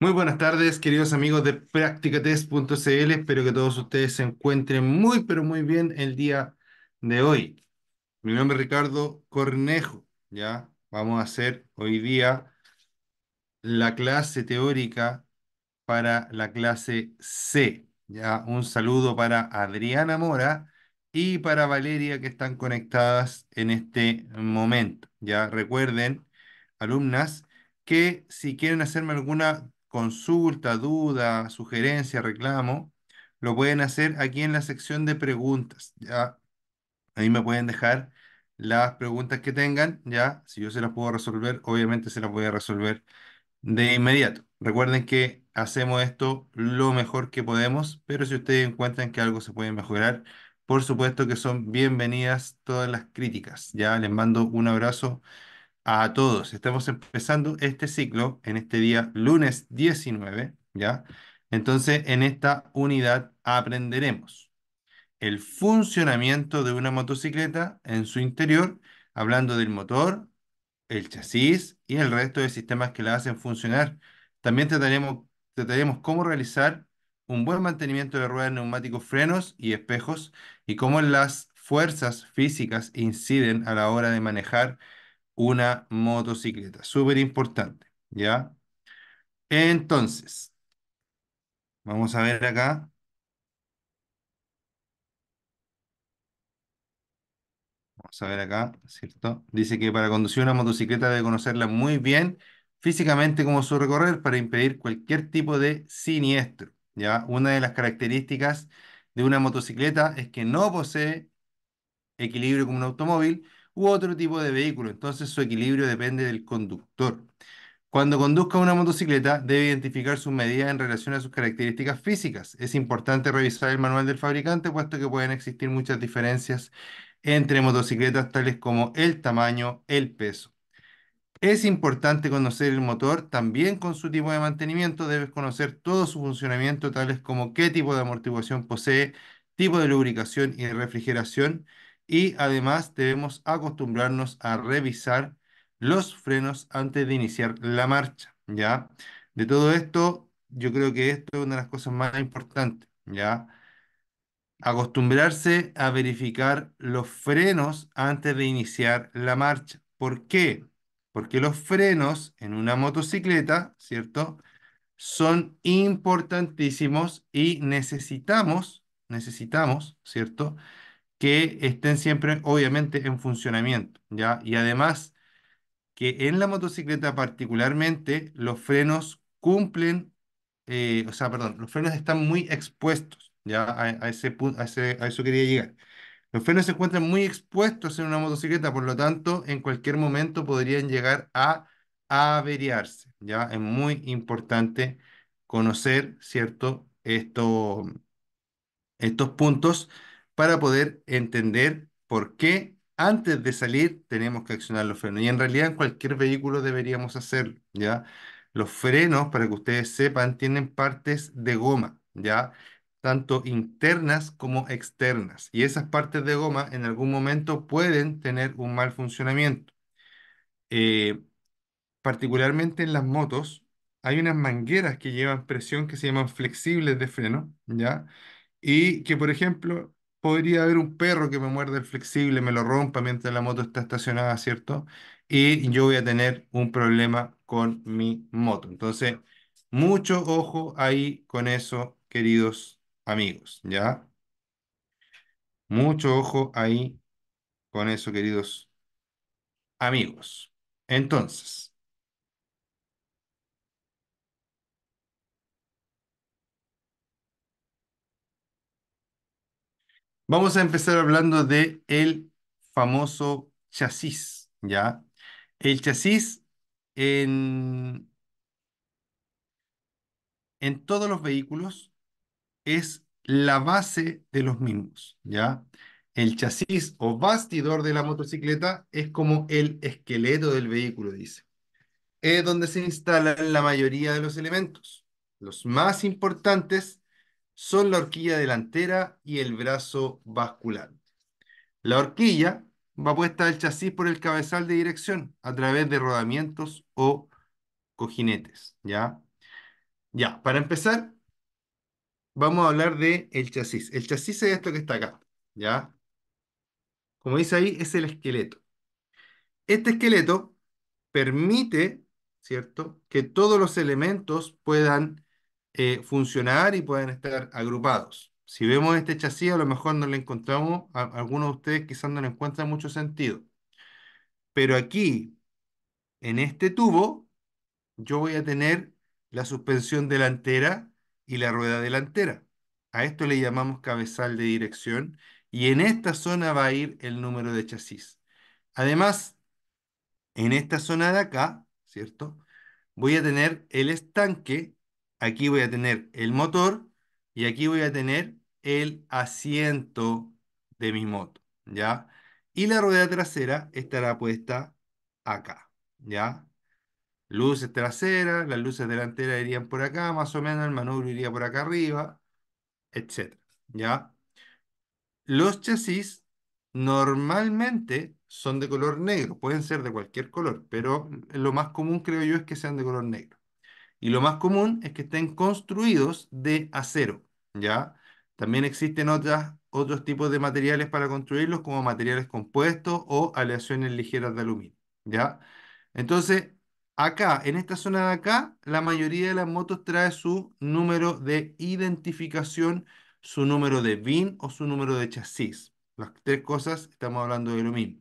Muy buenas tardes, queridos amigos de practicatest.cl. Espero que todos ustedes se encuentren muy, pero muy bien el día de hoy. Mi nombre es Ricardo Cornejo. Ya vamos a hacer hoy día la clase teórica para la clase C. Ya un saludo para Adriana Mora y para Valeria que están conectadas en este momento. Ya recuerden, alumnas, que si quieren hacerme alguna consulta, duda, sugerencia, reclamo, lo pueden hacer aquí en la sección de preguntas. ¿ya? Ahí me pueden dejar las preguntas que tengan, ¿ya? Si yo se las puedo resolver, obviamente se las voy a resolver de inmediato. Recuerden que hacemos esto lo mejor que podemos, pero si ustedes encuentran que algo se puede mejorar, por supuesto que son bienvenidas todas las críticas. Ya les mando un abrazo a todos. Estamos empezando este ciclo en este día lunes 19, ¿ya? Entonces, en esta unidad aprenderemos el funcionamiento de una motocicleta en su interior, hablando del motor, el chasis y el resto de sistemas que la hacen funcionar. También trataremos, trataremos cómo realizar un buen mantenimiento de ruedas, neumáticos, frenos y espejos y cómo las fuerzas físicas inciden a la hora de manejar una motocicleta. Súper importante, ¿ya? Entonces, vamos a ver acá. Vamos a ver acá, ¿cierto? Dice que para conducir una motocicleta debe conocerla muy bien físicamente como su recorrer para impedir cualquier tipo de siniestro, ¿ya? Una de las características de una motocicleta es que no posee equilibrio como un automóvil, otro tipo de vehículo, entonces su equilibrio depende del conductor. Cuando conduzca una motocicleta, debe identificar sus medidas en relación a sus características físicas. Es importante revisar el manual del fabricante, puesto que pueden existir muchas diferencias entre motocicletas, tales como el tamaño, el peso. Es importante conocer el motor también con su tipo de mantenimiento. Debes conocer todo su funcionamiento, tales como qué tipo de amortiguación posee, tipo de lubricación y refrigeración, y además debemos acostumbrarnos a revisar los frenos antes de iniciar la marcha, ¿ya? De todo esto, yo creo que esto es una de las cosas más importantes, ¿ya? Acostumbrarse a verificar los frenos antes de iniciar la marcha. ¿Por qué? Porque los frenos en una motocicleta, ¿cierto? Son importantísimos y necesitamos, necesitamos, ¿cierto? que estén siempre, obviamente, en funcionamiento, ¿ya? Y además, que en la motocicleta particularmente, los frenos cumplen, eh, o sea, perdón, los frenos están muy expuestos, ¿ya? A, ese, a, a eso quería llegar. Los frenos se encuentran muy expuestos en una motocicleta, por lo tanto, en cualquier momento podrían llegar a averiarse, ¿ya? Es muy importante conocer, ¿cierto? estos puntos para poder entender por qué antes de salir tenemos que accionar los frenos. Y en realidad en cualquier vehículo deberíamos hacerlo, ¿ya? Los frenos, para que ustedes sepan, tienen partes de goma, ¿ya? Tanto internas como externas. Y esas partes de goma en algún momento pueden tener un mal funcionamiento. Eh, particularmente en las motos, hay unas mangueras que llevan presión que se llaman flexibles de freno, ¿ya? Y que, por ejemplo, podría haber un perro que me muerde el flexible, me lo rompa mientras la moto está estacionada, ¿cierto? Y yo voy a tener un problema con mi moto. Entonces, mucho ojo ahí con eso, queridos amigos, ¿ya? Mucho ojo ahí con eso, queridos amigos. Entonces, Vamos a empezar hablando de el famoso chasis, ¿ya? El chasis en, en todos los vehículos es la base de los mismos, ¿ya? El chasis o bastidor de la motocicleta es como el esqueleto del vehículo, dice. Es donde se instalan la mayoría de los elementos. Los más importantes son la horquilla delantera y el brazo vascular. La horquilla va puesta al chasis por el cabezal de dirección a través de rodamientos o cojinetes, ¿ya? Ya, para empezar, vamos a hablar de el chasis. El chasis es esto que está acá, ¿ya? Como dice ahí, es el esqueleto. Este esqueleto permite, ¿cierto?, que todos los elementos puedan eh, funcionar y pueden estar agrupados. Si vemos este chasis, a lo mejor no le encontramos, a, algunos de ustedes quizás no le encuentran mucho sentido. Pero aquí, en este tubo, yo voy a tener la suspensión delantera y la rueda delantera. A esto le llamamos cabezal de dirección y en esta zona va a ir el número de chasis. Además, en esta zona de acá, ¿cierto? Voy a tener el estanque aquí voy a tener el motor y aquí voy a tener el asiento de mi moto, ¿ya? Y la rueda trasera estará puesta acá, ¿ya? Luces traseras, las luces delanteras irían por acá, más o menos el manubrio iría por acá arriba, etcétera, ¿ya? Los chasis normalmente son de color negro, pueden ser de cualquier color, pero lo más común creo yo es que sean de color negro y lo más común es que estén construidos de acero, ¿ya? También existen otros tipos de materiales para construirlos, como materiales compuestos o aleaciones ligeras de aluminio, ¿ya? Entonces, acá, en esta zona de acá, la mayoría de las motos trae su número de identificación, su número de VIN o su número de chasis. Las tres cosas estamos hablando de aluminio.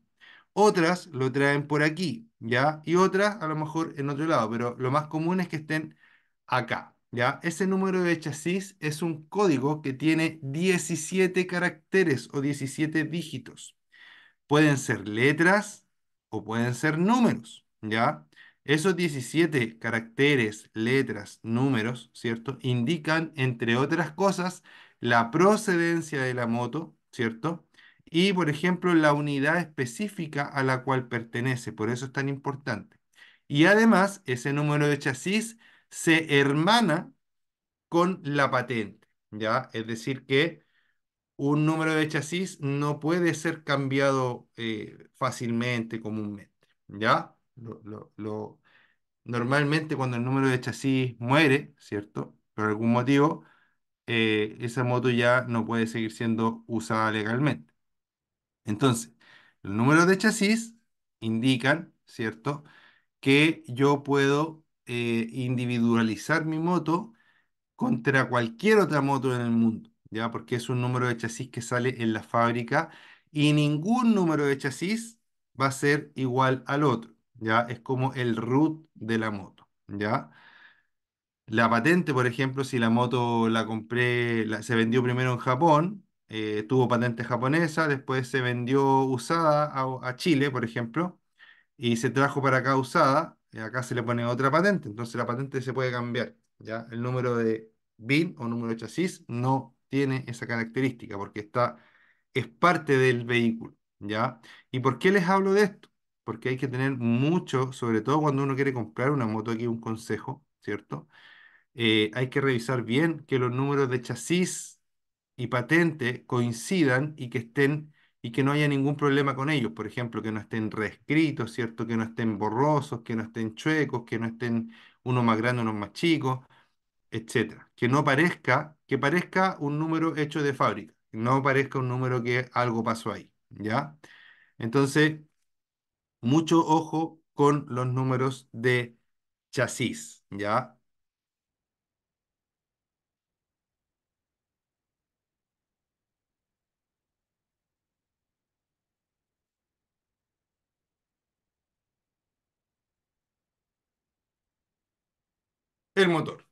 Otras lo traen por aquí, ¿ya? Y otras a lo mejor en otro lado, pero lo más común es que estén acá, ¿ya? Ese número de chasis es un código que tiene 17 caracteres o 17 dígitos. Pueden ser letras o pueden ser números, ¿ya? Esos 17 caracteres, letras, números, ¿cierto? Indican, entre otras cosas, la procedencia de la moto, ¿cierto? y, por ejemplo, la unidad específica a la cual pertenece. Por eso es tan importante. Y además, ese número de chasis se hermana con la patente, ¿ya? Es decir, que un número de chasis no puede ser cambiado eh, fácilmente, comúnmente, ¿ya? Normalmente cuando el número de chasis muere, ¿cierto? Por algún motivo, eh, esa moto ya no puede seguir siendo usada legalmente. Entonces, los números de chasis indican, ¿cierto? Que yo puedo eh, individualizar mi moto contra cualquier otra moto en el mundo, ¿ya? Porque es un número de chasis que sale en la fábrica y ningún número de chasis va a ser igual al otro, ¿ya? Es como el root de la moto, ¿ya? La patente, por ejemplo, si la moto la compré, se vendió primero en Japón, eh, tuvo patente japonesa, después se vendió usada a, Chile, por ejemplo, y se trajo para acá usada, y acá se le pone otra patente, entonces la patente se puede cambiar, ¿ya? El número de BIN o número de chasis no tiene esa característica porque está, es parte del vehículo, ¿ya? ¿Y por qué les hablo de esto? Porque hay que tener mucho, sobre todo cuando uno quiere comprar una moto, aquí un consejo, ¿cierto? Eh, hay que revisar bien que los números de chasis y patente coincidan y que estén y que no haya ningún problema con ellos, por ejemplo, que no estén reescritos, ¿cierto? Que no estén borrosos, que no estén chuecos, que no estén uno más grande, uno más chico, etcétera. Que no parezca, que parezca un número hecho de fábrica, no parezca un número que algo pasó ahí, ¿ya? Entonces, mucho ojo con los números de chasis, ¿ya? El motor.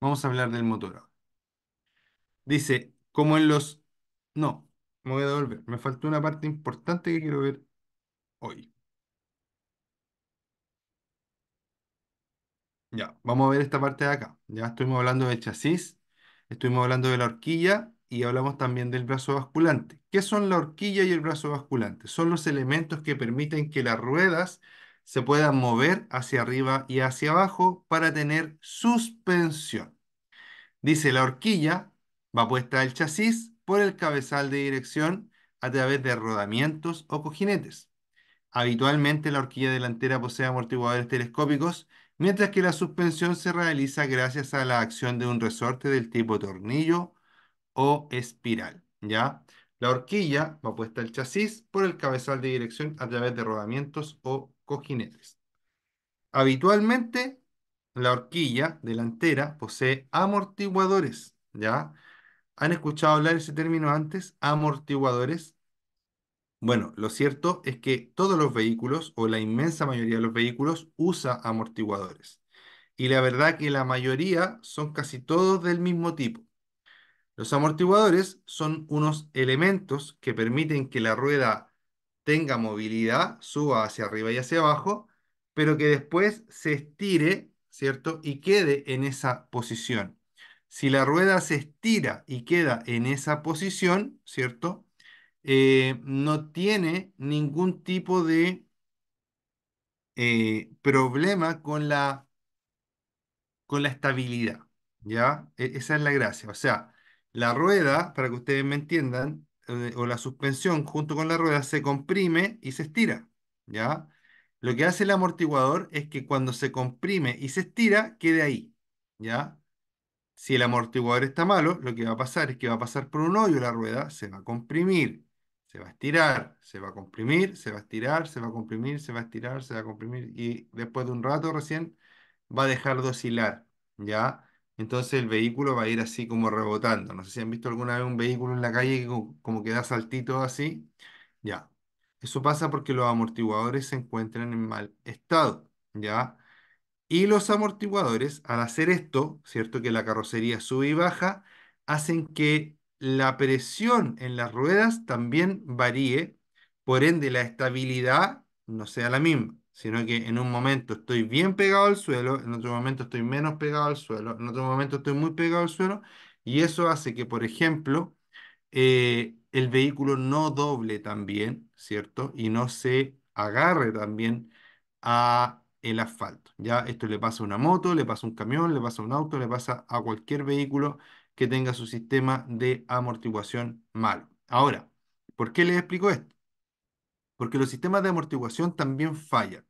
Vamos a hablar del motor ahora. Dice, como en los... No, me voy a devolver. Me faltó una parte importante que quiero ver hoy. Ya, vamos a ver esta parte de acá. Ya estuvimos hablando del chasis, estuvimos hablando de la horquilla y hablamos también del brazo basculante. ¿Qué son la horquilla y el brazo basculante? Son los elementos que permiten que las ruedas se puedan mover hacia arriba y hacia abajo para tener suspensión. Dice, la horquilla va puesta el chasis por el cabezal de dirección a través de rodamientos o cojinetes. Habitualmente la horquilla delantera posee amortiguadores telescópicos, mientras que la suspensión se realiza gracias a la acción de un resorte del tipo tornillo o espiral. ¿ya? La horquilla va puesta al chasis por el cabezal de dirección a través de rodamientos o cojinetes. Habitualmente, la horquilla delantera posee amortiguadores, ¿ya? ¿Han escuchado hablar ese término antes? Amortiguadores. Bueno, lo cierto es que todos los vehículos, o la inmensa mayoría de los vehículos, usa amortiguadores. Y la verdad que la mayoría son casi todos del mismo tipo. Los amortiguadores son unos elementos que permiten que la rueda tenga movilidad, suba hacia arriba y hacia abajo, pero que después se estire, ¿cierto? Y quede en esa posición. Si la rueda se estira y queda en esa posición, ¿cierto? Eh, no tiene ningún tipo de eh, problema con la, con la estabilidad, ¿ya? E-, esa es la gracia. O sea, la rueda, para que ustedes me entiendan, o la suspensión junto con la rueda se comprime y se estira, ¿ya? Lo que hace el amortiguador es que cuando se comprime y se estira, quede ahí, ¿ya? Si el amortiguador está malo, lo que va a pasar es que va a pasar por un hoyo la rueda, se va a comprimir, se va a estirar, se va a comprimir, se va a estirar, se va a comprimir, se va a estirar, se va a comprimir y después de un rato recién va a dejar de oscilar, ¿ya? Entonces el vehículo va a ir así como rebotando. No sé si han visto alguna vez un vehículo en la calle que como queda saltito así. Ya. Eso pasa porque los amortiguadores se encuentran en mal estado. Ya. Y los amortiguadores, al hacer esto, ¿cierto? Que la carrocería sube y baja, hacen que la presión en las ruedas también varíe, por ende la estabilidad no sea la misma sino que en un momento estoy bien pegado al suelo, en otro momento estoy menos pegado al suelo, en otro momento estoy muy pegado al suelo, y eso hace que, por ejemplo, eh, el vehículo no doble también, ¿cierto? Y no se agarre también a el asfalto. Ya esto le pasa a una moto, le pasa a un camión, le pasa a un auto, le pasa a cualquier vehículo que tenga su sistema de amortiguación malo. Ahora, ¿por qué les explico esto? Porque los sistemas de amortiguación también fallan.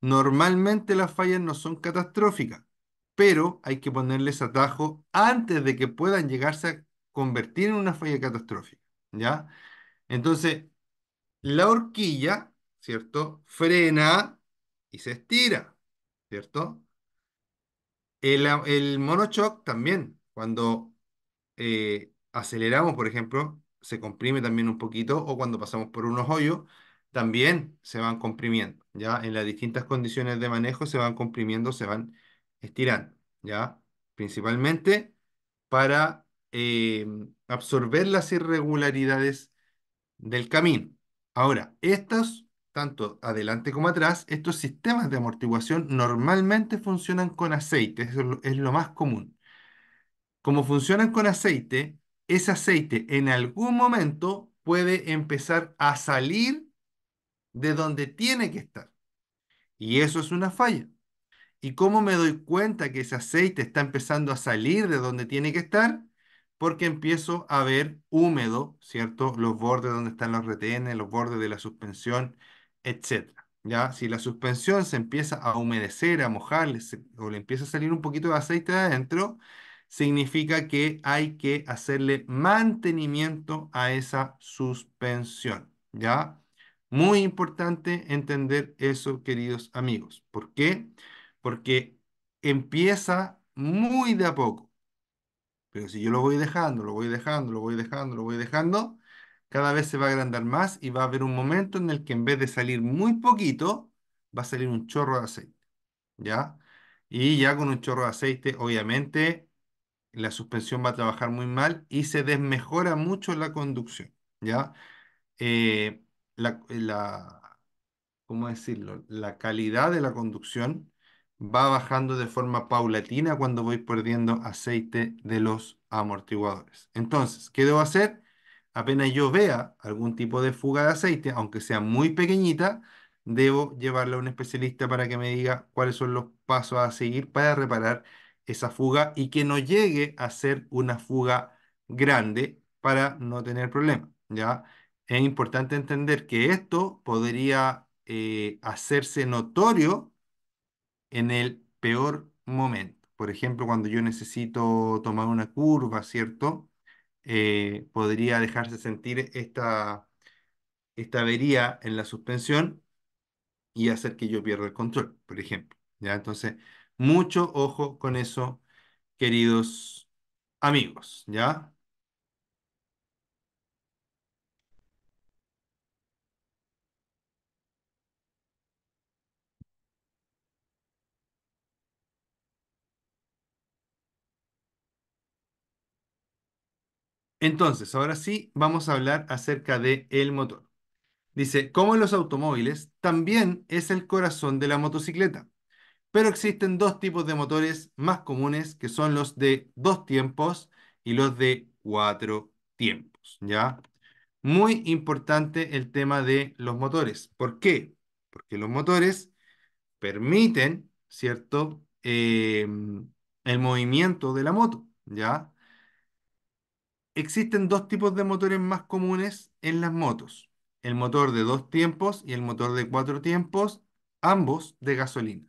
Normalmente las fallas no son catastróficas, pero hay que ponerles atajo antes de que puedan llegarse a convertir en una falla catastrófica, ¿ya? Entonces, la horquilla, ¿cierto? Frena y se estira, ¿cierto? El, el también, cuando eh, aceleramos, por ejemplo, se comprime también un poquito, o cuando pasamos por unos hoyos, también se van comprimiendo, ¿ya? En las distintas condiciones de manejo se van comprimiendo, se van estirando, ¿ya? Principalmente para eh, absorber las irregularidades del camino. Ahora, estos, tanto adelante como atrás, estos sistemas de amortiguación normalmente funcionan con aceite, eso es lo, es lo más común. Como funcionan con aceite, ese aceite en algún momento puede empezar a salir de donde tiene que estar. Y eso es una falla. ¿Y cómo me doy cuenta que ese aceite está empezando a salir de donde tiene que estar? Porque empiezo a ver húmedo, ¿cierto? Los bordes donde están los retenes, los bordes de la suspensión, etc. ¿Ya? Si la suspensión se empieza a humedecer, a mojar, o le empieza a salir un poquito de aceite de adentro, significa que hay que hacerle mantenimiento a esa suspensión, ¿ya? Muy importante entender eso, queridos amigos. ¿Por qué? Porque empieza muy de a poco. Pero si yo lo voy dejando, lo voy dejando, lo voy dejando, lo voy dejando, cada vez se va a agrandar más y va a haber un momento en el que en vez de salir muy poquito, va a salir un chorro de aceite. ¿Ya? Y ya con un chorro de aceite, obviamente, la suspensión va a trabajar muy mal y se desmejora mucho la conducción. ¿Ya? Eh, eh, la, ¿cómo decirlo? La calidad de la conducción va bajando de forma paulatina cuando voy perdiendo aceite de los amortiguadores. Entonces, ¿qué debo hacer? Apenas yo vea algún tipo de fuga de aceite, aunque sea muy pequeñita, debo llevarla a un especialista para que me diga cuáles son los pasos a seguir para reparar esa fuga y que no llegue a ser una fuga grande para no tener problema. ¿ya? es importante entender que esto podría eh, hacerse notorio en el peor momento. Por ejemplo, cuando yo necesito tomar una curva, ¿cierto? Eh, podría dejarse sentir esta, esta avería en la suspensión y hacer que yo pierda el control, por ejemplo. ¿ya? Entonces, mucho ojo con eso, queridos amigos, ¿ya? Entonces, ahora sí, vamos a hablar acerca del el motor. Dice, como en los automóviles, también es el corazón de la motocicleta. Pero existen dos tipos de motores más comunes, que son los de dos tiempos y los de cuatro tiempos, ¿ya? Muy importante el tema de los motores. ¿Por qué? Porque los motores permiten, ¿cierto?, em, el movimiento de la moto, ¿ya? Existen dos tipos de motores más comunes en las motos, el motor de dos tiempos y el motor de cuatro tiempos, ambos de gasolina.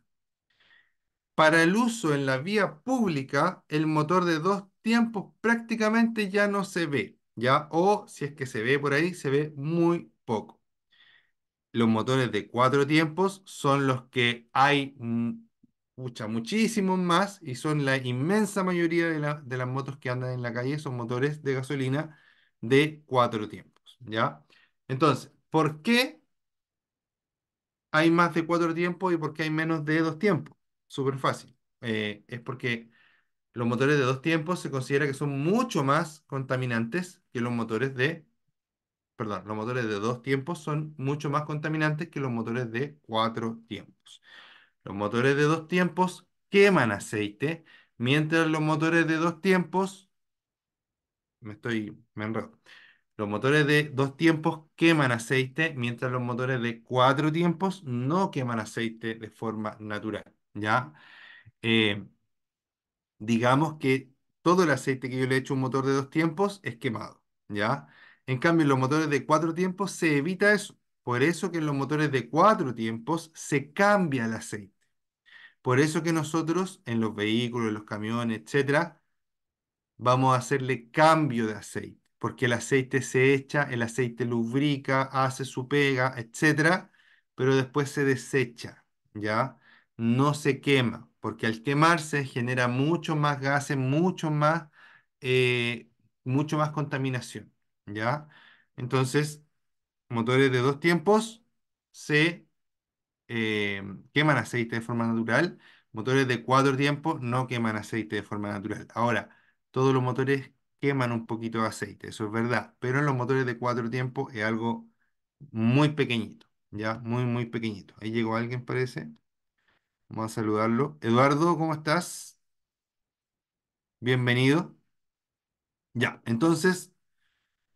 Para el uso en la vía pública, el motor de dos tiempos prácticamente ya no se ve, ya o si es que se ve por ahí, se ve muy poco. Los motores de cuatro tiempos son los que hay mm, mucha, muchísimos más y son la inmensa mayoría de, las motos que andan en la calle, son motores de gasolina de cuatro tiempos, ¿ya? Entonces, ¿por qué hay más de cuatro tiempos y por qué hay menos de dos tiempos? Súper fácil. Eh, es porque los motores de dos tiempos se considera que son mucho más contaminantes que los motores de perdón, los motores de dos tiempos son mucho más contaminantes que los motores de cuatro tiempos. Los motores de dos tiempos queman aceite, mientras los motores de dos tiempos, me estoy, me enredo. Los motores de dos tiempos queman aceite, mientras los motores de cuatro tiempos no queman aceite de forma natural, ¿ya? Eh, digamos que todo el aceite que yo le hecho a un motor de dos tiempos es quemado, ¿ya? En cambio, los motores de cuatro tiempos se evita eso. Por eso que en los motores de cuatro tiempos se cambia el aceite. Por eso que nosotros en los vehículos, en los camiones, etc., vamos a hacerle cambio de aceite, porque el aceite se echa, el aceite lubrica, hace su pega, etc., pero después se desecha, ¿ya? No se quema, porque al quemarse genera mucho más gases, mucho más, eh, mucho más contaminación, ¿ya? Entonces, motores de dos tiempos se eh, queman aceite de forma natural, motores de cuatro tiempos no queman aceite de forma natural. Ahora, todos los motores queman un poquito de aceite, eso es verdad, pero en los motores de cuatro tiempos es algo muy pequeñito, ya, muy, muy pequeñito. Ahí llegó alguien, parece. Vamos a saludarlo. Eduardo, ¿cómo estás? Bienvenido. Ya, entonces,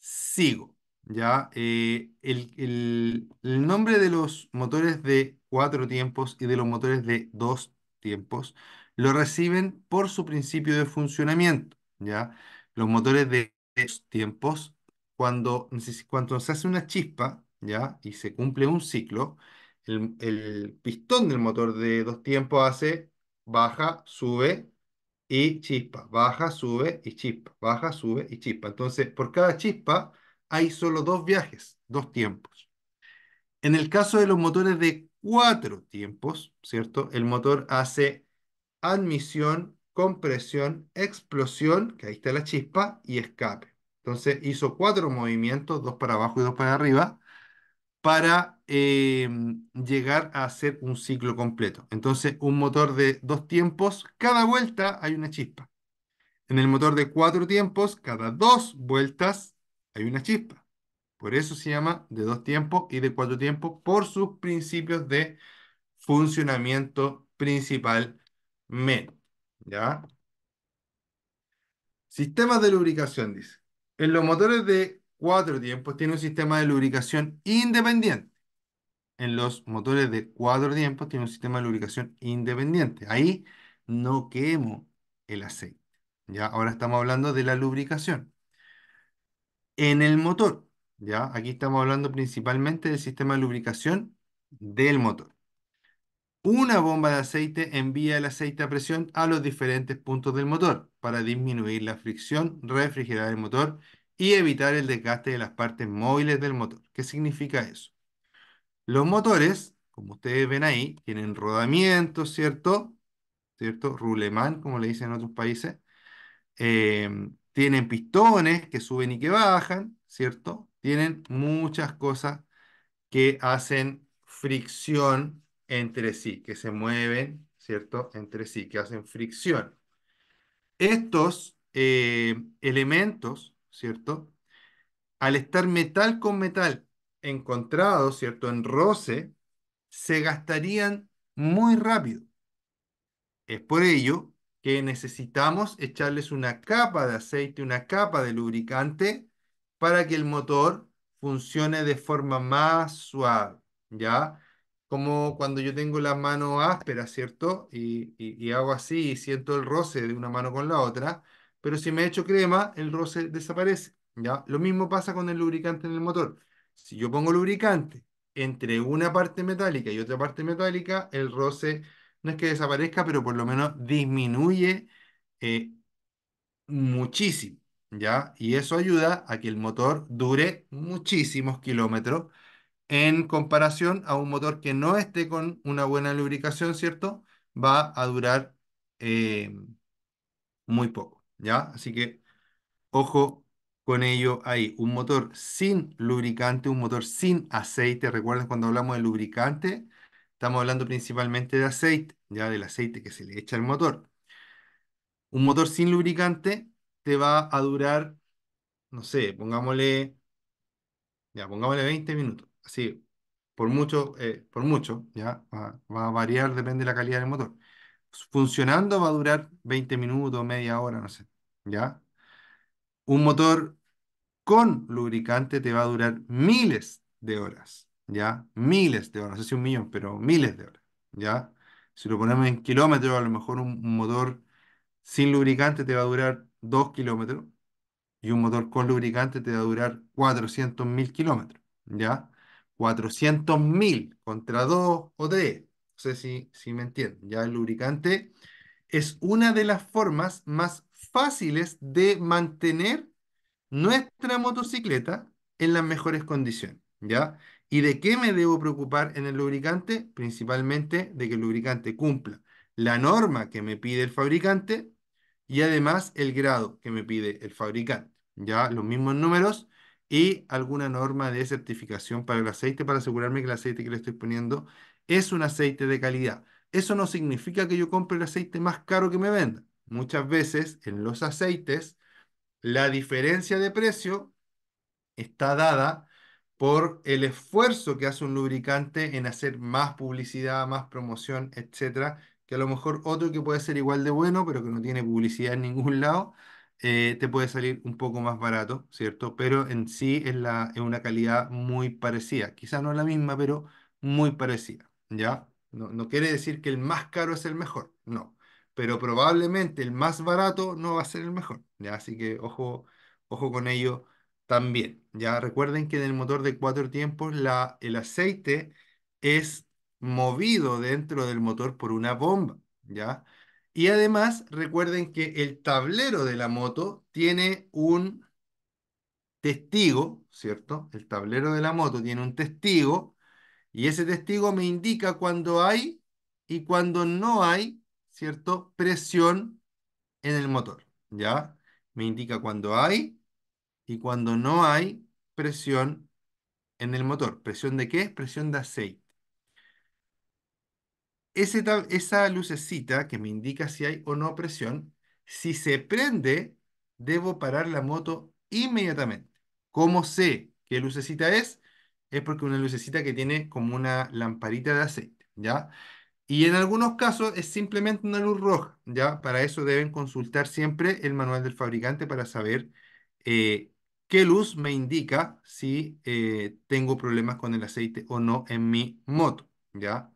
sigo. ¿ya? Eh, el, nombre de los motores de cuatro tiempos y de los motores de dos tiempos lo reciben por su principio de funcionamiento, ¿ya? Los motores de dos tiempos, cuando, cuando se hace una chispa, ¿ya? Y se cumple un ciclo, el, el pistón del motor de dos tiempos hace baja, sube, y chispa, baja, sube y chispa, baja, sube y chispa. Entonces, por cada chispa hay solo dos viajes, dos tiempos. En el caso de los motores de cuatro tiempos, ¿cierto? El motor hace admisión, compresión, explosión, que ahí está la chispa, y escape. Entonces hizo cuatro movimientos, dos para abajo y dos para arriba, para em, llegar a hacer un ciclo completo. Entonces, un motor de dos tiempos, cada vuelta hay una chispa. En el motor de cuatro tiempos, cada dos vueltas hay una chispa. Por eso se llama de dos tiempos y de cuatro tiempos por sus principios de funcionamiento principal ¿Ya? Sistemas de lubricación, dice. En los motores de cuatro tiempos tiene un sistema de lubricación independiente. En los motores de cuatro tiempos tiene un sistema de lubricación independiente. Ahí no quemo el aceite. Ya, ahora estamos hablando de la lubricación en el motor. ¿ya? Aquí estamos hablando principalmente del sistema de lubricación del motor. Una bomba de aceite envía el aceite a presión a los diferentes puntos del motor para disminuir la fricción, refrigerar el motor y evitar el desgaste de las partes móviles del motor. ¿Qué significa eso? Los motores, como ustedes ven ahí, tienen rodamiento, ¿cierto? ¿Cierto? Rulemán, como le dicen en otros países. Eh, tienen pistones que suben y que bajan, ¿cierto? Tienen muchas cosas que hacen fricción entre sí, que se mueven, ¿cierto? Entre sí, que hacen fricción. Estos eh, elementos, ¿cierto? Al estar metal con metal encontrados, ¿cierto? En roce, se gastarían muy rápido. Es por ello que necesitamos echarles una capa de aceite, una capa de lubricante para que el motor funcione de forma más suave, ¿ya? Como cuando yo tengo la mano áspera, ¿cierto? Y, hago así y siento el roce de una mano con la otra, pero si me echo crema, el roce desaparece, ¿ya? Lo mismo pasa con el lubricante en el motor. Si yo pongo lubricante entre una parte metálica y otra parte metálica, el roce no es que desaparezca, pero por lo menos disminuye eh, muchísimo, ¿ya? Y eso ayuda a que el motor dure muchísimos kilómetros en comparación a un motor que no esté con una buena lubricación, ¿cierto? Va a durar eh, muy poco, ¿ya? Así que ojo con ello hay Un motor sin lubricante, un motor sin aceite, recuerden cuando hablamos de lubricante, Estamos hablando principalmente de aceite, ya del aceite que se le echa al motor. Un motor sin lubricante te va a durar, no sé, pongámosle, ya, pongámosle 20 minutos. Así, por mucho, eh, por mucho, ya, va, a variar, depende de la calidad del motor. Funcionando va a durar 20 minutos, media hora, no sé, ya. Un motor con lubricante te va a durar miles de horas. ¿ya? Miles de horas, no sé si un millón, pero miles de horas, ¿ya? Si lo ponemos en kilómetros, a lo mejor un motor sin lubricante te va a durar 2 kilómetros y un motor con lubricante te va a durar 400.000 kilómetros, ¿ya? 400.000 contra 2 o 3, no sé si, si me entienden, ¿ya? El lubricante es una de las formas más fáciles de mantener nuestra motocicleta en las mejores condiciones, ¿ya? ¿Y de qué me debo preocupar en el lubricante? Principalmente de que el lubricante cumpla la norma que me pide el fabricante y además el grado que me pide el fabricante. Ya los mismos números y alguna norma de certificación para el aceite para asegurarme que el aceite que le estoy poniendo es un aceite de calidad. Eso no significa que yo compre el aceite más caro que me venda. Muchas veces en los aceites la diferencia de precio está dada por el esfuerzo que hace un lubricante en hacer más publicidad, más promoción, etcétera, que a lo mejor otro que puede ser igual de bueno, pero que no tiene publicidad en ningún lado, eh, te puede salir un poco más barato, ¿cierto? Pero en sí es, una calidad muy parecida. Quizás no es la misma, pero muy parecida, ¿ya? No, quiere decir que el más caro es el mejor, no. Pero probablemente el más barato no va a ser el mejor, ¿ya? Así que ojo, ojo con ello también. Ya recuerden que en el motor de cuatro tiempos la, el aceite es movido dentro del motor por una bomba, ¿ya? Y además recuerden que el tablero de la moto tiene un testigo, ¿cierto? El tablero de la moto tiene un testigo y ese testigo me indica cuando hay y cuando no hay, ¿cierto? Presión en el motor, ¿ya? Me indica cuando hay y cuando no hay presión en el motor. ¿Presión de qué? Presión de aceite. Ese, esa lucecita que me indica si hay o no presión, si se prende, debo parar la moto inmediatamente. ¿Cómo sé qué lucecita es? Es porque una lucecita que tiene como una lamparita de aceite, ¿ya? Y en algunos casos es simplemente una luz roja, ¿ya? Para eso deben consultar siempre el manual del fabricante para saber eh, ¿Qué luz me indica si eh, tengo problemas con el aceite o no en mi moto? ¿Ya?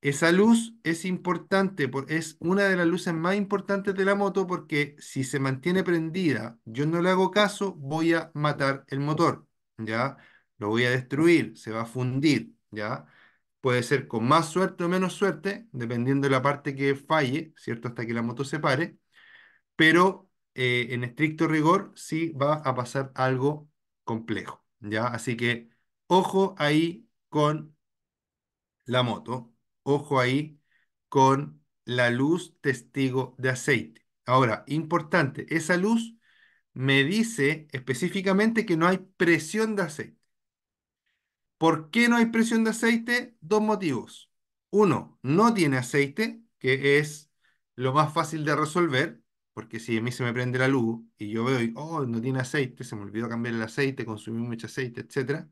Esa luz es importante, es una de las luces más importantes de la moto porque si se mantiene prendida, yo no le hago caso, voy a matar el motor, ¿ya? Lo voy a destruir, se va a fundir, ¿ya? Puede ser con más suerte o menos suerte, dependiendo de la parte que falle, ¿cierto? Hasta que la moto se pare, pero eh, en estricto rigor, sí va a pasar algo complejo, ¿ya? Así que ojo ahí con la moto, ojo ahí con la luz testigo de aceite. Ahora, importante, esa luz me dice específicamente que no hay presión de aceite. ¿Por qué no hay presión de aceite? Dos motivos. Uno, no tiene aceite, que es lo más fácil de resolver, porque si a mí se me prende la luz y yo veo, oh, no tiene aceite, se me olvidó cambiar el aceite, consumí mucho aceite, etc.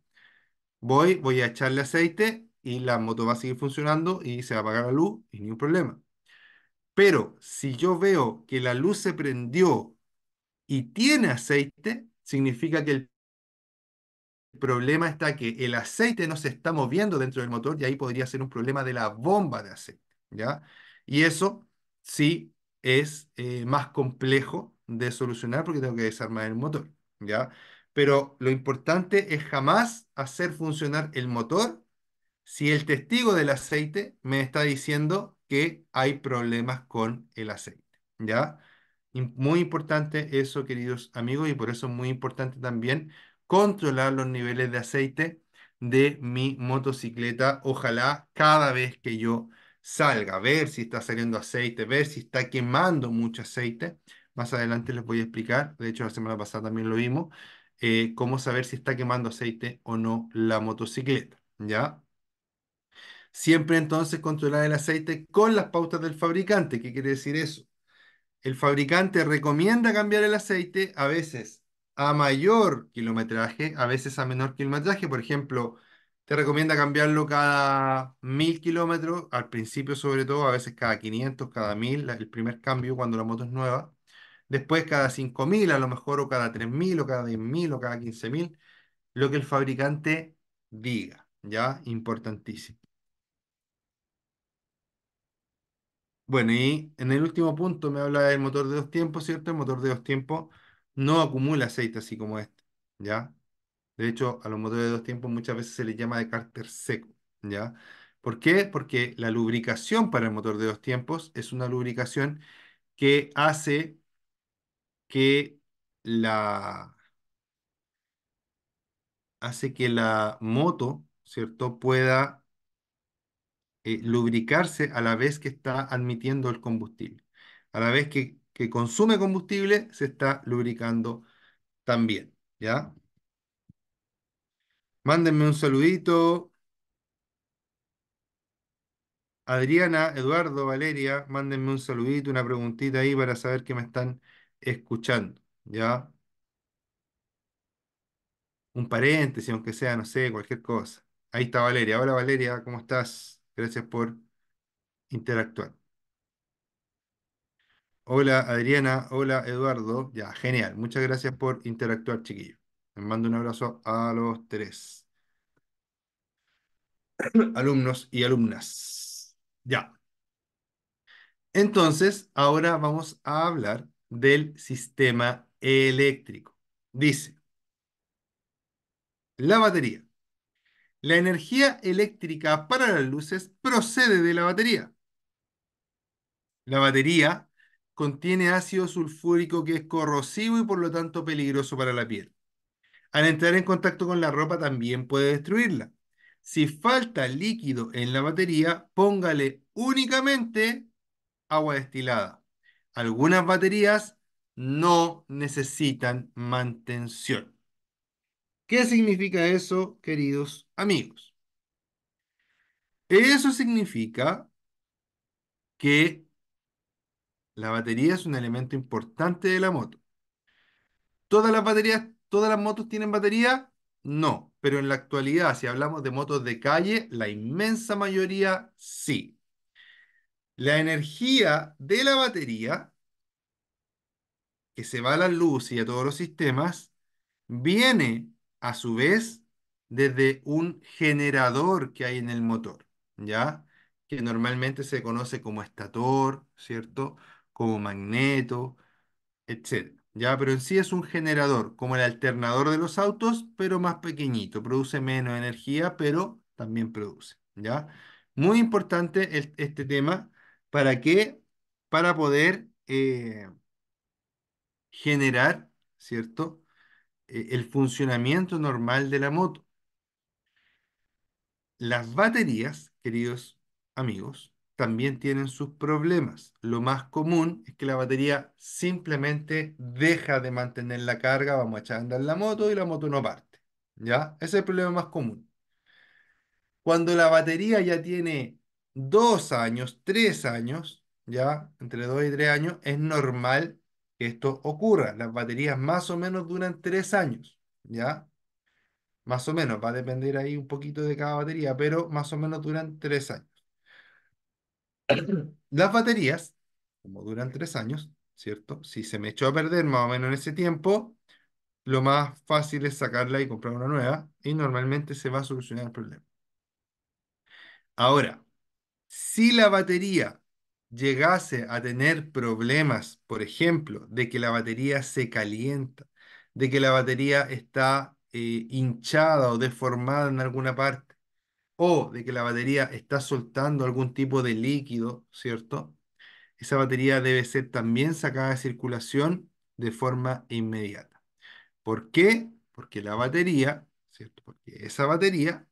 Voy, voy a echarle aceite y la moto va a seguir funcionando y se va a apagar la luz y un problema. Pero si yo veo que la luz se prendió y tiene aceite, significa que el problema está que el aceite no se está moviendo dentro del motor y ahí podría ser un problema de la bomba de aceite, ¿ya? Y eso sí es eh, más complejo de solucionar porque tengo que desarmar el motor, ¿ya? Pero lo importante es jamás hacer funcionar el motor si el testigo del aceite me está diciendo que hay problemas con el aceite, ¿ya? Muy importante eso, queridos amigos, y por eso es muy importante también controlar los niveles de aceite de mi motocicleta, ojalá cada vez que yo salga, ver si está saliendo aceite, ver si está quemando mucho aceite. Más adelante les voy a explicar, de hecho la semana pasada también lo vimos, eh, cómo saber si está quemando aceite o no la motocicleta, ¿ya? Siempre entonces controlar el aceite con las pautas del fabricante. ¿Qué quiere decir eso? El fabricante recomienda cambiar el aceite a veces a mayor kilometraje, a veces a menor kilometraje. Por ejemplo, te recomienda cambiarlo cada 1000 kilómetros, al principio sobre todo, a veces cada 500, cada 1000, el primer cambio cuando la moto es nueva. Después cada 5000 a lo mejor, o cada 3000, o cada 10000, o cada 15000, lo que el fabricante diga, ¿ya? Importantísimo. Bueno, y en el último punto me habla del motor de dos tiempos, ¿cierto? El motor de dos tiempos no acumula aceite así como este, ¿ya? De hecho, a los motores de dos tiempos muchas veces se les llama de cárter seco, ¿ya? ¿Por qué? Porque la lubricación para el motor de dos tiempos es una lubricación que hace que la hace que la moto, ¿cierto?, pueda eh, lubricarse a la vez que está admitiendo el combustible. A la vez que, que consume combustible, se está lubricando también, ¿ya? Mándenme un saludito. Adriana, Eduardo, Valeria, mándenme un saludito, una preguntita ahí para saber que me están escuchando, ¿ya? Un paréntesis, aunque sea, no sé, cualquier cosa. Ahí está Valeria. Hola Valeria, ¿cómo estás? Gracias por interactuar. Hola Adriana, hola Eduardo. Ya, genial. Muchas gracias por interactuar, chiquillos. Les mando un abrazo a los tres. Alumnos y alumnas. Ya. Entonces, ahora vamos a hablar del sistema eléctrico. Dice, la batería. La energía eléctrica para las luces procede de la batería. La batería contiene ácido sulfúrico que es corrosivo y por lo tanto peligroso para la piel. Al entrar en contacto con la ropa también puede destruirla. Si falta líquido en la batería, póngale únicamente agua destilada. Algunas baterías no necesitan mantención. ¿Qué significa eso, queridos amigos? Eso significa que la batería es un elemento importante de la moto. Todas las baterías ¿Todas las motos tienen batería? No, pero en la actualidad, si hablamos de motos de calle, la inmensa mayoría sí. La energía de la batería, que se va a la luz y a todos los sistemas, viene a su vez desde un generador que hay en el motor, ¿ya? Que normalmente se conoce como estator, ¿cierto? Como magneto, etc. ¿ya? Pero en sí es un generador, como el alternador de los autos, pero más pequeñito, produce menos energía, pero también produce, ¿ya? Muy importante este tema, ¿para qué? Para poder eh, generar, ¿cierto? Eh, el funcionamiento normal de la moto. Las baterías, queridos amigos, también tienen sus problemas. Lo más común es que la batería simplemente deja de mantener la carga, vamos a echar a andar la moto y la moto no parte. ¿Ya? Ese es el problema más común. Cuando la batería ya tiene dos años, tres años, ya entre dos y tres años, es normal que esto ocurra. Las baterías más o menos duran tres años, ¿ya? Más o menos, va a depender ahí un poquito de cada batería, pero más o menos duran tres años. Las baterías, como duran tres años, ¿cierto? Si se me echó a perder más o menos en ese tiempo, lo más fácil es sacarla y comprar una nueva y normalmente se va a solucionar el problema. Ahora, si la batería llegase a tener problemas, por ejemplo, de que la batería se calienta, de que la batería está eh, hinchada o deformada en alguna parte, o de que la batería está soltando algún tipo de líquido, ¿cierto? Esa batería debe ser también sacada de circulación de forma inmediata. ¿Por qué? Porque la batería, ¿cierto? Porque esa batería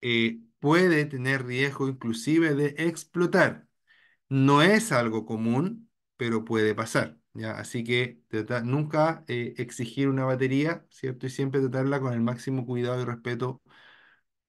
eh, puede tener riesgo inclusive de explotar. No es algo común, pero puede pasar. ¿ya? Así que nunca eh, exigir una batería, ¿cierto? Y siempre tratarla con el máximo cuidado y respeto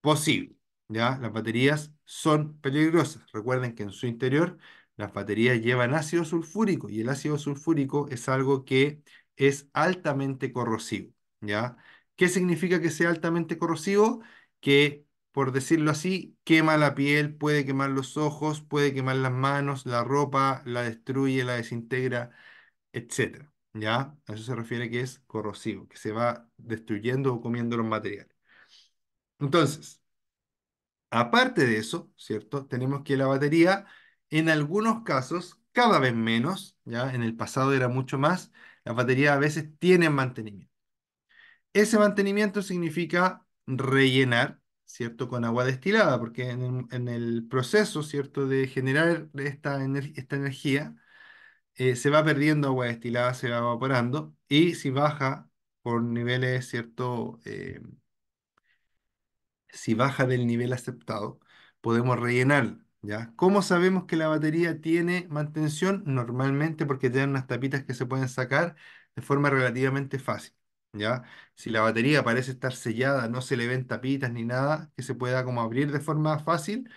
posible. ¿ya? Las baterías son peligrosas. Recuerden que en su interior las baterías llevan ácido sulfúrico y el ácido sulfúrico es algo que es altamente corrosivo. ¿ya? ¿Qué significa que sea altamente corrosivo? Que, por decirlo así, quema la piel, puede quemar los ojos, puede quemar las manos, la ropa, la destruye, la desintegra, etc. ¿Ya? A eso se refiere que es corrosivo, que se va destruyendo o comiendo los materiales. Entonces, aparte de eso, ¿cierto? Tenemos que la batería, en algunos casos, cada vez menos, ya en el pasado era mucho más, La batería a veces tienen mantenimiento. Ese mantenimiento significa rellenar, ¿cierto? Con agua destilada, porque en, el, proceso, ¿cierto? De generar esta, energía, eh, se va perdiendo agua destilada, se va evaporando, y si baja por niveles, ¿cierto? Eh, si baja del nivel aceptado, podemos rellenar. ¿Ya? ¿Cómo sabemos que la batería tiene mantención? Normalmente porque tienen unas tapitas que se pueden sacar de forma relativamente fácil. ¿ya? Si la batería parece estar sellada, no se le ven tapitas ni nada que se pueda como abrir de forma fácil,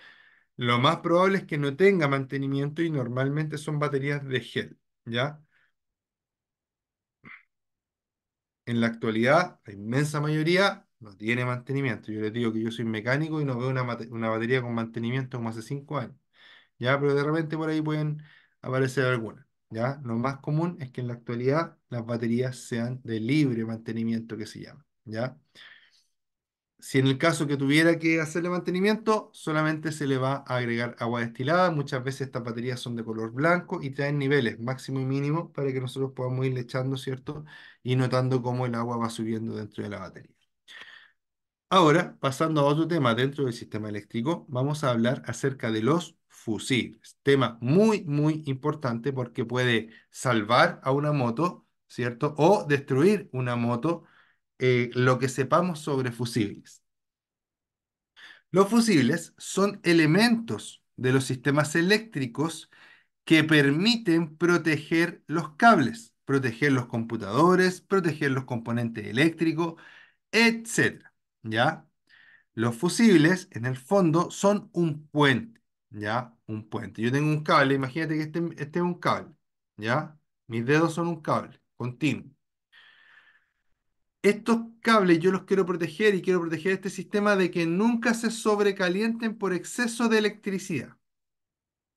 lo más probable es que no tenga mantenimiento y normalmente son baterías de gel. ¿ya? En la actualidad, la inmensa mayoría no tiene mantenimiento. Yo les digo que yo soy mecánico y no veo una, batería con mantenimiento como hace cinco años. Ya, pero de repente por ahí pueden aparecer algunas. ¿ya? Lo más común es que en la actualidad las baterías sean de libre mantenimiento, que se llama. ¿ya? Si en el caso que tuviera que hacerle mantenimiento, solamente se le va a agregar agua destilada. Muchas veces estas baterías son de color blanco y traen niveles máximo y mínimo para que nosotros podamos irle echando, ¿cierto? Y notando cómo el agua va subiendo dentro de la batería. Ahora, pasando a otro tema dentro del sistema eléctrico, vamos a hablar acerca de los fusibles. Tema muy, muy importante porque puede salvar a una moto, ¿cierto? O destruir una moto, eh, lo que sepamos sobre fusibles. Los fusibles son elementos de los sistemas eléctricos que permiten proteger los cables, proteger los computadores, proteger los componentes eléctricos, etc. ¿ya? Los fusibles, en el fondo, son un puente, ¿ya? Un puente. Yo tengo un cable, imagínate que este, este es un cable, ¿ya? Mis dedos son un cable, continuo. Estos cables yo los quiero proteger y quiero proteger este sistema de que nunca se sobrecalienten por exceso de electricidad.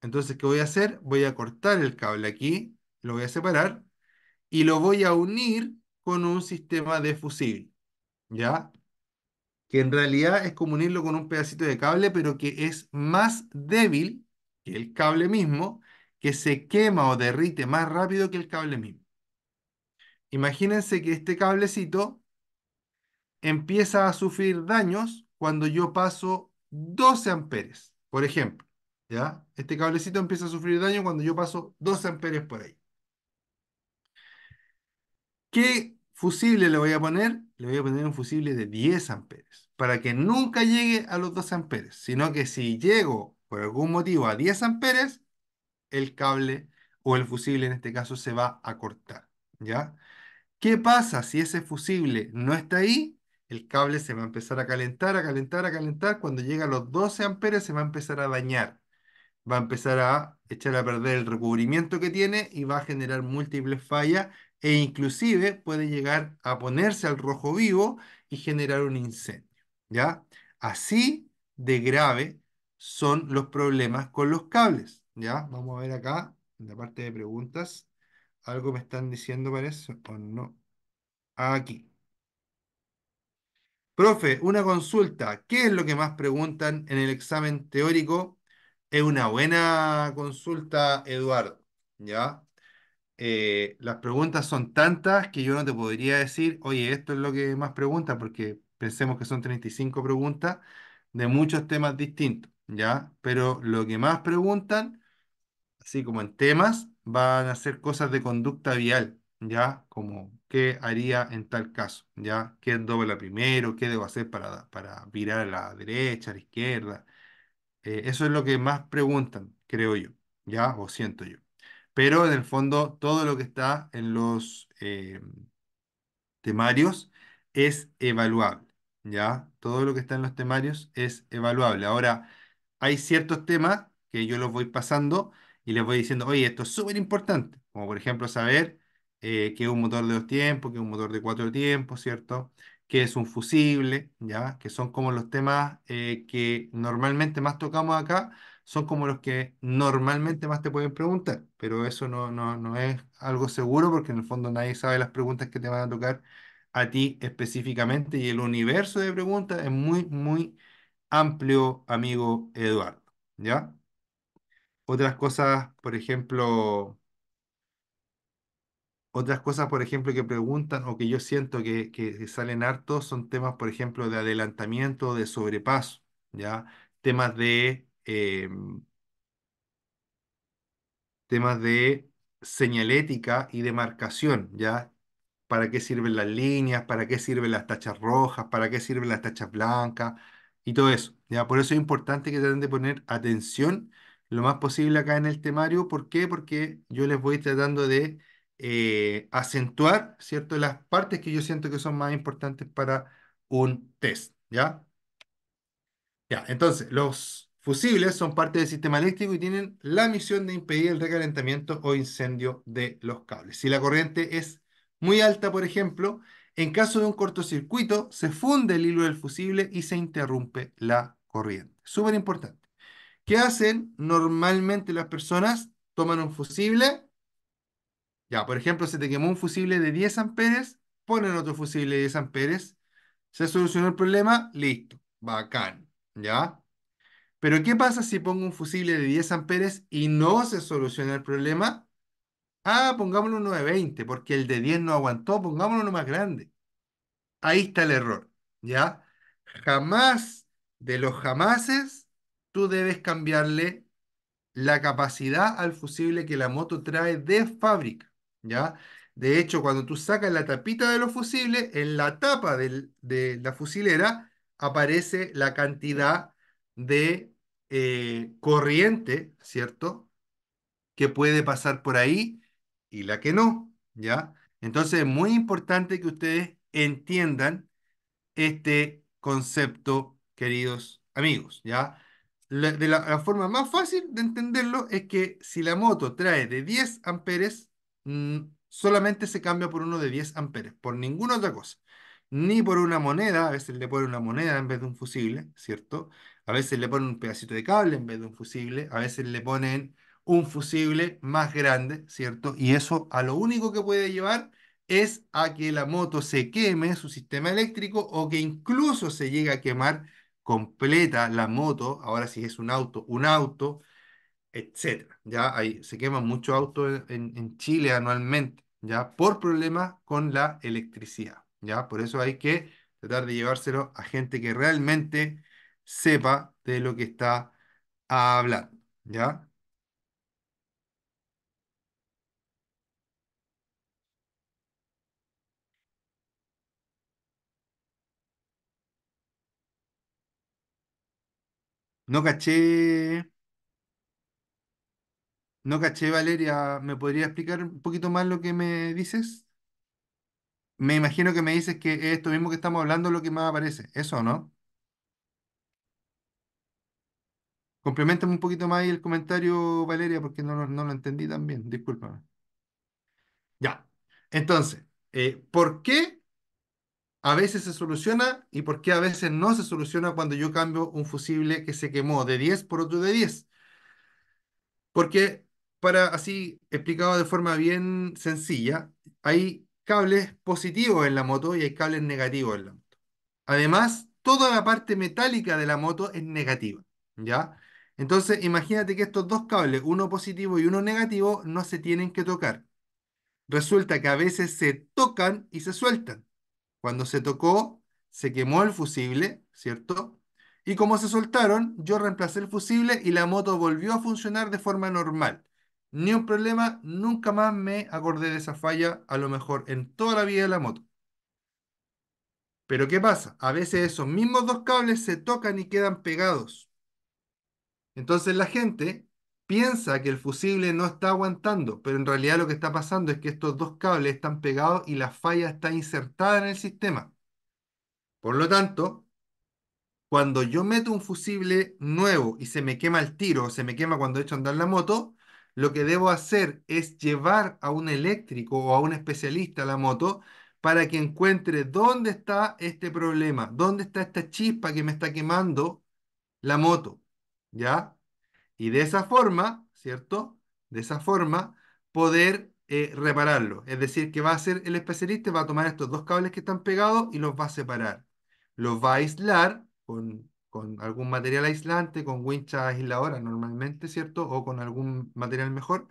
Entonces, ¿qué voy a hacer? Voy a cortar el cable aquí, lo voy a separar y lo voy a unir con un sistema de fusible, ¿ya? que en realidad es como unirlo con un pedacito de cable, pero que es más débil que el cable mismo, que se quema o derrite más rápido que el cable mismo. Imagínense que este cablecito empieza a sufrir daños cuando yo paso 12 amperes, por ejemplo. ¿ya? Este cablecito empieza a sufrir daño cuando yo paso 12 amperes por ahí. ¿Qué fusible le voy a poner? le voy a poner un fusible de 10 amperes, para que nunca llegue a los 2 amperes, sino que si llego por algún motivo a 10 amperes, el cable o el fusible en este caso se va a cortar, ¿ya? ¿Qué pasa si ese fusible no está ahí? El cable se va a empezar a calentar, a calentar, a calentar. Cuando llega a los 12 amperes se va a empezar a dañar. Va a empezar a echar a perder el recubrimiento que tiene y va a generar múltiples fallas e inclusive puede llegar a ponerse al rojo vivo y generar un incendio, ¿ya? Así de grave son los problemas con los cables, ¿ya? Vamos a ver acá, en la parte de preguntas, algo me están diciendo parece, o no, aquí. Profe, una consulta. ¿Qué es lo que más preguntan en el examen teórico? Es una buena consulta, Eduardo. ¿Ya? Eh, las preguntas son tantas que yo no te podría decir, oye, esto es lo que más preguntan porque pensemos que son 35 preguntas de muchos temas distintos, ¿ya? Pero lo que más preguntan, así como en temas, van a ser cosas de conducta vial, ¿ya? Como qué haría en tal caso, ¿ya? ¿Qué la primero? ¿Qué debo hacer para, para virar a la derecha, a la izquierda? Eh, eso es lo que más preguntan, creo yo, ¿ya? O siento yo pero en el fondo todo lo que está en los eh, temarios es evaluable, ¿ya? Todo lo que está en los temarios es evaluable. Ahora, hay ciertos temas que yo los voy pasando y les voy diciendo, oye, esto es súper importante, como por ejemplo saber eh, qué es un motor de dos tiempos, qué es un motor de cuatro tiempos, ¿cierto? qué es un fusible, ¿ya? Que son como los temas eh, que normalmente más tocamos acá, son como los que normalmente más te pueden preguntar, pero eso no, no, es algo seguro porque en el fondo nadie sabe las preguntas que te van a tocar a ti específicamente y el universo de preguntas es muy, muy amplio, amigo Eduardo. ¿Ya? Otras cosas, por ejemplo, otras cosas, por ejemplo, que preguntan o que yo siento que, que salen hartos son temas, por ejemplo, de adelantamiento, de sobrepaso, ¿ya? Temas de Em, temas de señalética y demarcación, ¿ya? ¿Para qué sirven las líneas? ¿Para qué sirven las tachas rojas? ¿Para qué sirven las tachas blancas? Y todo eso, ¿ya? Por eso es importante que traten de poner atención lo más posible acá en el temario. ¿Por qué? Porque yo les voy tratando de eh, acentuar, ¿cierto? Las partes que yo siento que son más importantes para un test, ¿ya? Ya, entonces, los Fusibles son parte del sistema eléctrico y tienen la misión de impedir el recalentamiento o incendio de los cables. Si la corriente es muy alta, por ejemplo, en caso de un cortocircuito, se funde el hilo del fusible y se interrumpe la corriente. Súper importante. ¿Qué hacen normalmente las personas? Toman un fusible. Ya, por ejemplo, se te quemó un fusible de 10 amperes, ponen otro fusible de 10 amperes, se solucionó el problema, listo, bacán, ¿ya? Pero ¿qué pasa si pongo un fusible de 10 amperes y no se soluciona el problema? Ah, pongámosle uno de 20, porque el de 10 no aguantó, pongámosle uno más grande. Ahí está el error, ¿ya? Jamás de los jamases tú debes cambiarle la capacidad al fusible que la moto trae de fábrica, ¿ya? De hecho, cuando tú sacas la tapita de los fusibles, en la tapa de la fusilera aparece la cantidad de eh, corriente, ¿cierto? Que puede pasar por ahí y la que no, ¿ya? Entonces es muy importante que ustedes entiendan este concepto, queridos amigos, ¿ya? de la, forma más fácil de entenderlo es que si la moto trae de 10 amperes, mm, solamente se cambia por uno de 10 amperes, por ninguna otra cosa ni por una moneda, a veces le ponen una moneda en vez de un fusible, ¿cierto? A veces le ponen un pedacito de cable en vez de un fusible, a veces le ponen un fusible más grande, ¿cierto? Y eso a lo único que puede llevar es a que la moto se queme su sistema eléctrico o que incluso se llegue a quemar completa la moto, ahora si es un auto, un auto, etc. Ya se queman muchos autos en, en Chile anualmente, ya por problemas con la electricidad. ¿ya? Por eso hay que tratar de llevárselo a gente que realmente sepa de lo que está hablando, ¿ya? No caché. No caché, Valeria. ¿Me podría explicar un poquito más lo que me dices? Me imagino que me dices que es esto mismo que estamos hablando lo que más aparece. Eso, o ¿no? Complementame un poquito más ahí el comentario, Valeria, porque no, lo- no lo entendí tan bien. Discúlpame. Ya. Entonces, eh, ¿por qué a veces se soluciona y por qué a veces no se soluciona cuando yo cambio un fusible que se quemó de 10 por otro de 10? Porque, para así explicado de forma bien sencilla, hay cables positivos en la moto y hay cables negativos en la moto. Además, toda la parte metálica de la moto es negativa, ¿ya? Entonces, imagínate que estos dos cables, uno positivo y uno negativo, no se tienen que tocar. Resulta que a veces se tocan y se sueltan. Cuando se tocó, se quemó el fusible, ¿cierto? Y como se soltaron, yo reemplacé el fusible y la moto volvió a funcionar de forma normal ni un problema, nunca más me acordé de esa falla, a lo mejor en toda la vida de la moto. Pero ¿qué pasa? A veces esos mismos dos cables se tocan y quedan pegados. Entonces la gente piensa que el fusible no está aguantando, pero en realidad lo que está pasando es que estos dos cables están pegados y la falla está insertada en el sistema. Por lo tanto, cuando yo meto un fusible nuevo y se me quema el tiro, o se me quema cuando he hecho andar la moto, lo que debo hacer es llevar a un eléctrico o a un especialista la moto para que encuentre dónde está este problema, dónde está esta chispa que me está quemando la moto, ¿ya? Y de esa forma, ¿cierto? De esa forma, poder eh, repararlo. Es decir, que va a ser el especialista, va a tomar estos dos cables que están pegados y los va a separar. Los va a aislar con con algún material aislante, con winchas aisladoras normalmente, ¿cierto? O con algún material mejor.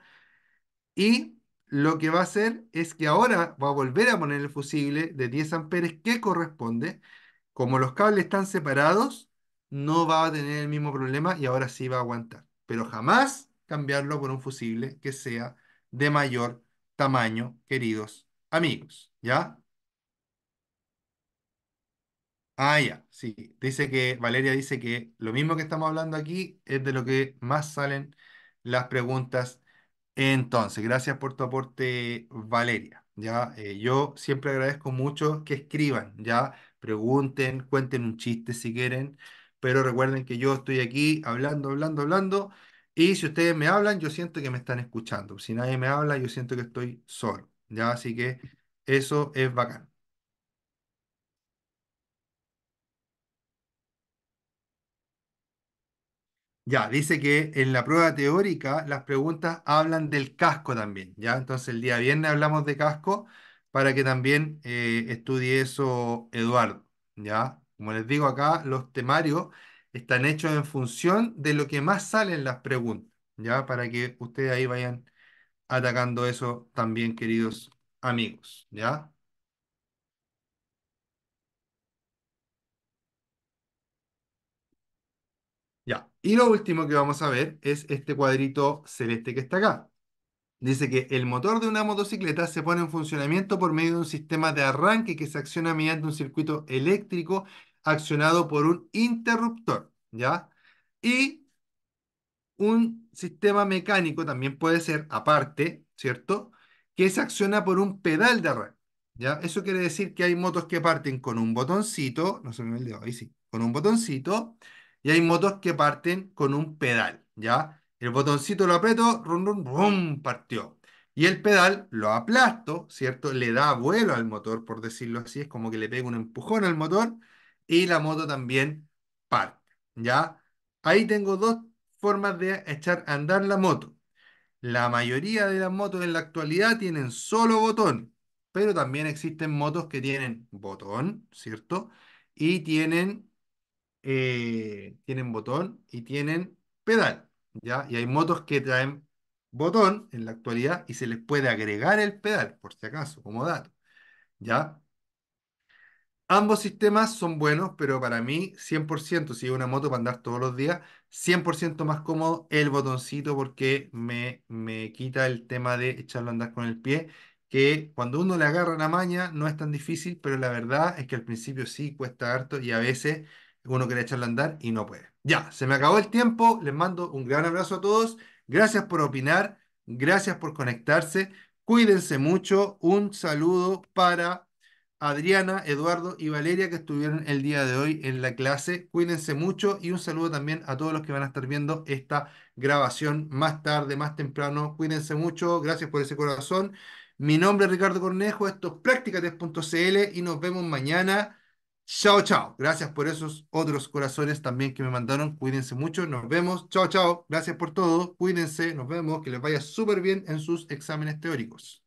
Y lo que va a hacer es que ahora va a volver a poner el fusible de 10 amperes que corresponde. Como los cables están separados, no va a tener el mismo problema y ahora sí va a aguantar. Pero jamás cambiarlo por un fusible que sea de mayor tamaño, queridos amigos. ¿Ya? Ah, ya, sí. Dice que Valeria dice que lo mismo que estamos hablando aquí es de lo que más salen las preguntas. Entonces, gracias por tu aporte, Valeria. Ya, eh, yo siempre agradezco mucho que escriban, ya pregunten, cuenten un chiste si quieren, pero recuerden que yo estoy aquí hablando, hablando, hablando, y si ustedes me hablan, yo siento que me están escuchando. Si nadie me habla, yo siento que estoy solo, ya, así que eso es bacán. Ya, dice que en la prueba teórica las preguntas hablan del casco también, ¿ya? Entonces el día viernes hablamos de casco para que también eh, estudie eso Eduardo, ¿ya? Como les digo acá, los temarios están hechos en función de lo que más salen las preguntas, ¿ya? Para que ustedes ahí vayan atacando eso también, queridos amigos, ¿ya? Y lo último que vamos a ver es este cuadrito celeste que está acá. Dice que el motor de una motocicleta se pone en funcionamiento por medio de un sistema de arranque que se acciona mediante un circuito eléctrico accionado por un interruptor, ¿ya? Y un sistema mecánico también puede ser aparte, ¿cierto? Que se acciona por un pedal de arranque, ¿ya? Eso quiere decir que hay motos que parten con un botoncito, no se me de ahí sí, con un botoncito, y hay motos que parten con un pedal, ¿ya? El botoncito lo aprieto, rum, rum, rum, partió. Y el pedal lo aplasto, ¿cierto? Le da vuelo al motor, por decirlo así, es como que le pega un empujón al motor y la moto también parte, ¿ya? Ahí tengo dos formas de echar a andar la moto. La mayoría de las motos en la actualidad tienen solo botón, pero también existen motos que tienen botón, ¿cierto? Y tienen eh, tienen botón y tienen pedal, ¿ya? Y hay motos que traen botón en la actualidad y se les puede agregar el pedal, por si acaso, como dato, ¿ya? Ambos sistemas son buenos, pero para mí 100%, si es una moto para andar todos los días, 100% más cómodo el botoncito porque me, me quita el tema de echarlo a andar con el pie, que cuando uno le agarra la maña no es tan difícil, pero la verdad es que al principio sí cuesta harto y a veces uno quiere echarle a andar y no puede. Ya, se me acabó el tiempo, les mando un gran abrazo a todos, gracias por opinar, gracias por conectarse, cuídense mucho, un saludo para Adriana, Eduardo y Valeria que estuvieron el día de hoy en la clase, cuídense mucho y un saludo también a todos los que van a estar viendo esta grabación más tarde, más temprano, cuídense mucho, gracias por ese corazón. Mi nombre es Ricardo Cornejo, esto es Practicates.cl y nos vemos mañana Chao, chao. Gracias por esos otros corazones también que me mandaron. Cuídense mucho. Nos vemos. Chao, chao. Gracias por todo. Cuídense. Nos vemos. Que les vaya súper bien en sus exámenes teóricos.